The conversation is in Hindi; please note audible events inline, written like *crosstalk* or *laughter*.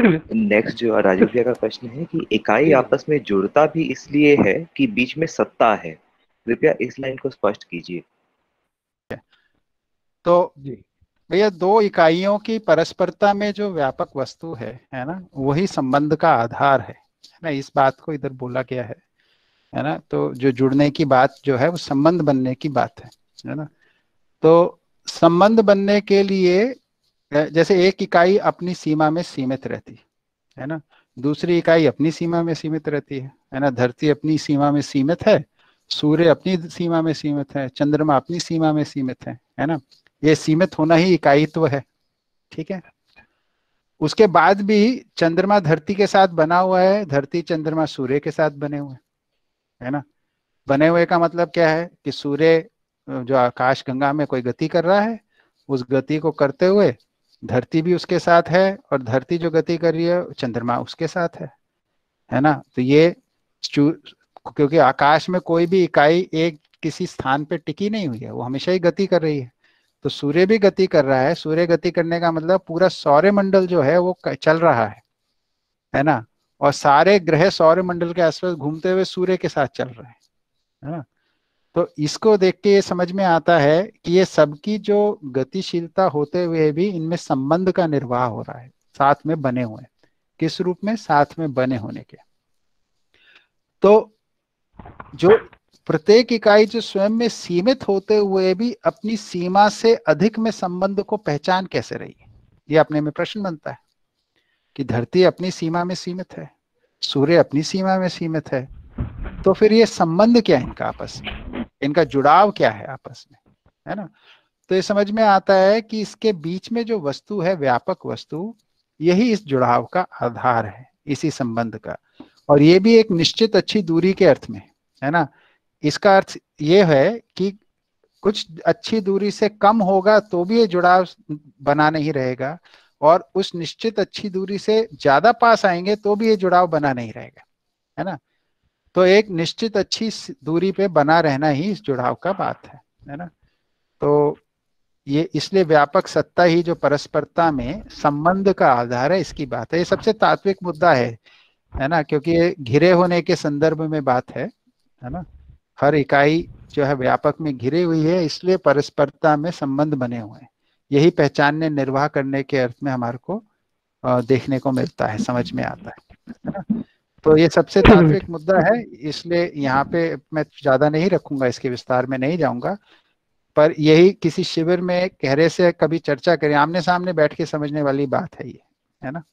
नेक्स्ट जो राजीव भैया का प्रश्न है कि इकाई आपस में जुड़ता भी इसलिए है कि बीच में सत्ता है कृपया इस लाइन को स्पष्ट कीजिए तो भैया दो इकाइयों की परस्परता में जो व्यापक वस्तु है है ना वही संबंध का आधार है ना इस बात को इधर बोला गया है है ना तो जो जुड़ने की बात जो है वो संबंध बनने की बात है है ना तो संबंध बनने के लिए जैसे एक इकाई अपनी सीमा में सीमित रहती है ना दूसरी इकाई अपनी सीमा में सीमित रहती है है ना धरती अपनी सीमा में सीमित है सूर्य अपनी सीमा में सीमित है चंद्रमा अपनी सीमा में सीमित है है ना ये सीमित होना ही इकाईत्व है ठीक है उसके बाद भी चंद्रमा धरती के साथ बना हुआ है धरती चंद्रमा सूर्य के साथ बने हुए है ना बने हुए का मतलब क्या है कि सूर्य जो आकाश गंगा में कोई गति कर रहा है उस गति को करते हुए धरती भी उसके साथ है और धरती जो गति कर रही है चंद्रमा उसके साथ है है ना तो ये क्योंकि आकाश में कोई भी इकाई एक किसी स्थान पे टिकी नहीं हुई है वो हमेशा ही गति कर रही है तो सूर्य भी गति कर रहा है सूर्य गति करने का मतलब पूरा सौर्यमंडल जो है वो चल रहा है है ना और सारे ग्रह सौर्यमंडल के आसपास घूमते हुए सूर्य के साथ चल रहे हैं है ना तो इसको देख के ये समझ में आता है कि ये सबकी जो गतिशीलता होते हुए भी इनमें संबंध का निर्वाह हो रहा है साथ में बने हुए किस रूप में साथ में बने होने के तो जो प्रत्येक इकाई जो स्वयं में सीमित होते हुए भी अपनी सीमा से अधिक में संबंध को पहचान कैसे रही ये अपने में प्रश्न बनता है कि धरती अपनी सीमा में सीमित है सूर्य अपनी सीमा में सीमित है तो फिर ये संबंध क्या है इनका आपस में इनका जुड़ाव क्या है आपस में है ना तो ये समझ में आता है कि इसके बीच में जो वस्तु है व्यापक वस्तु यही इस जुड़ाव का आधार है इसी संबंध का और ये भी एक निश्चित अच्छी दूरी के अर्थ में है ना इसका अर्थ ये है कि कुछ अच्छी दूरी से कम होगा तो भी ये जुड़ाव बना नहीं रहेगा और उस निश्चित अच्छी दूरी से ज्यादा पास आएंगे तो भी ये जुड़ाव बना नहीं रहेगा है ना तो एक निश्चित अच्छी दूरी पे बना रहना ही इस जुड़ाव का बात है है ना तो ये इसलिए व्यापक सत्ता ही जो परस्परता में संबंध का आधार है इसकी बात है ये सबसे तात्विक मुद्दा है है ना क्योंकि ये घिरे होने के संदर्भ में बात है है ना हर इकाई जो है व्यापक में घिरी हुई है इसलिए परस्परता में संबंध बने हुए हैं यही पहचानने निर्वाह करने के अर्थ में हमारे को देखने को मिलता है समझ में आता है तो ये सबसे तात्विक *coughs* मुद्दा है इसलिए यहाँ पे मैं ज्यादा नहीं रखूंगा इसके विस्तार में नहीं जाऊंगा पर यही किसी शिविर में कहरे से कभी चर्चा करें आमने सामने बैठ के समझने वाली बात है ये है ना